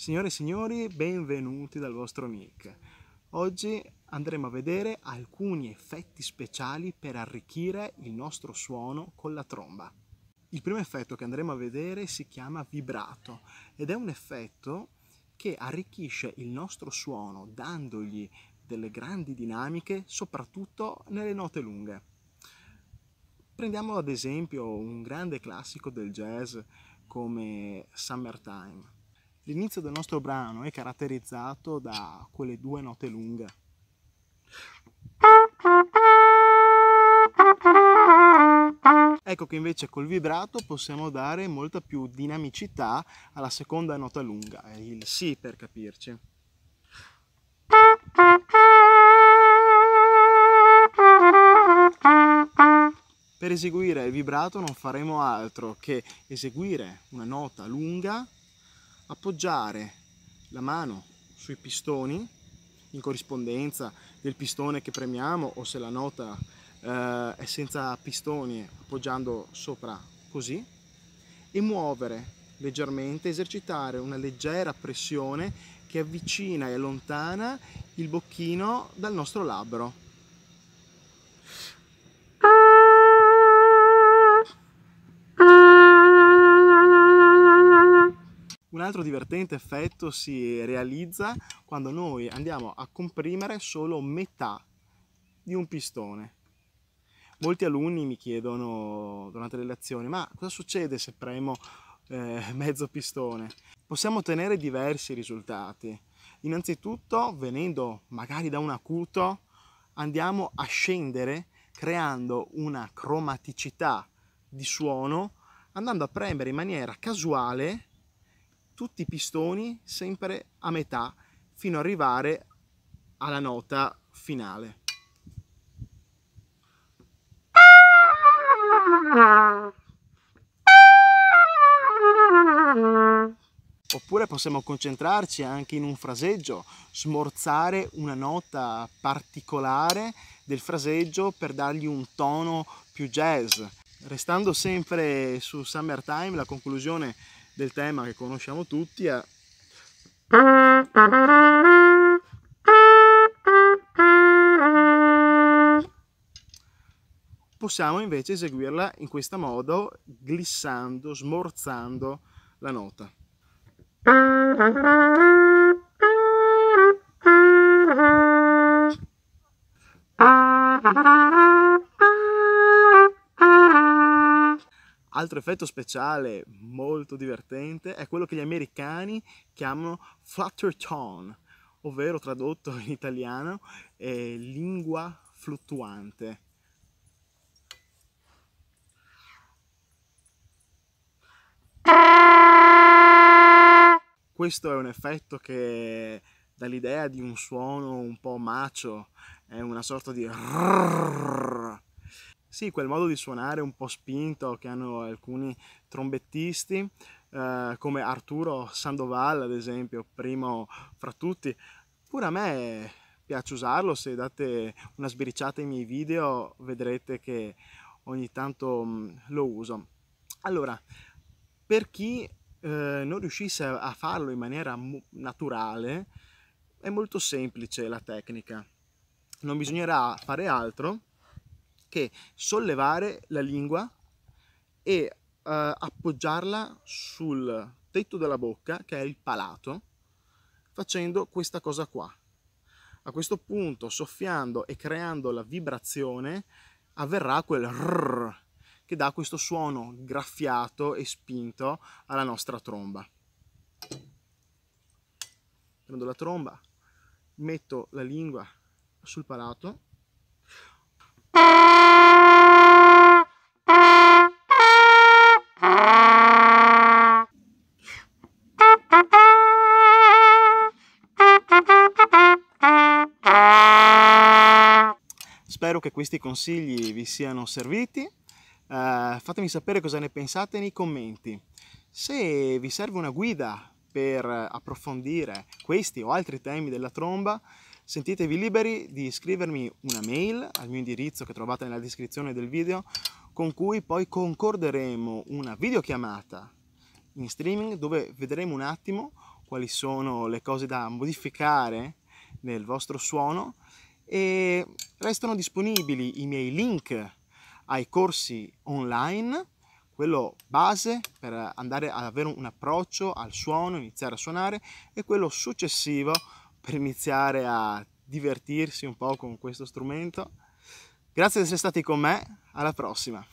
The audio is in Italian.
Signore e signori, benvenuti dal vostro Nick. Oggi andremo a vedere alcuni effetti speciali per arricchire il nostro suono con la tromba. Il primo effetto che andremo a vedere si chiama vibrato ed è un effetto che arricchisce il nostro suono dandogli delle grandi dinamiche soprattutto nelle note lunghe. Prendiamo ad esempio un grande classico del jazz come Summertime L'inizio del nostro brano è caratterizzato da quelle due note lunghe. Ecco che invece col vibrato possiamo dare molta più dinamicità alla seconda nota lunga, il Si per capirci. Per eseguire il vibrato non faremo altro che eseguire una nota lunga appoggiare la mano sui pistoni in corrispondenza del pistone che premiamo o se la nota eh, è senza pistoni appoggiando sopra così e muovere leggermente, esercitare una leggera pressione che avvicina e allontana il bocchino dal nostro labbro. altro divertente effetto si realizza quando noi andiamo a comprimere solo metà di un pistone. Molti alunni mi chiedono durante le lezioni, ma cosa succede se premo eh, mezzo pistone? Possiamo ottenere diversi risultati. Innanzitutto, venendo magari da un acuto, andiamo a scendere creando una cromaticità di suono andando a premere in maniera casuale tutti i pistoni sempre a metà fino ad arrivare alla nota finale. Oppure possiamo concentrarci anche in un fraseggio, smorzare una nota particolare del fraseggio per dargli un tono più jazz. Restando sempre su Summertime, la conclusione è del tema che conosciamo tutti è... Possiamo invece eseguirla in questo modo, glissando, smorzando la nota. Altro effetto speciale molto divertente è quello che gli americani chiamano flutter tone, ovvero tradotto in italiano eh, lingua fluttuante. Questo è un effetto che dà l'idea di un suono un po' macio, è una sorta di sì, quel modo di suonare un po' spinto che hanno alcuni trombettisti, eh, come Arturo Sandoval, ad esempio, primo fra tutti. Pure a me piace usarlo, se date una sbirciata ai miei video vedrete che ogni tanto mm, lo uso. Allora, per chi eh, non riuscisse a farlo in maniera naturale, è molto semplice la tecnica. Non bisognerà fare altro che sollevare la lingua e eh, appoggiarla sul tetto della bocca, che è il palato, facendo questa cosa qua. A questo punto, soffiando e creando la vibrazione, avverrà quel rrr che dà questo suono graffiato e spinto alla nostra tromba. Prendo la tromba, metto la lingua sul palato Spero che questi consigli vi siano serviti. Uh, fatemi sapere cosa ne pensate nei commenti. Se vi serve una guida per approfondire questi o altri temi della tromba, sentitevi liberi di scrivermi una mail al mio indirizzo che trovate nella descrizione del video, con cui poi concorderemo una videochiamata in streaming dove vedremo un attimo quali sono le cose da modificare nel vostro suono e Restano disponibili i miei link ai corsi online, quello base per andare ad avere un approccio al suono, iniziare a suonare e quello successivo per iniziare a divertirsi un po' con questo strumento. Grazie di essere stati con me, alla prossima!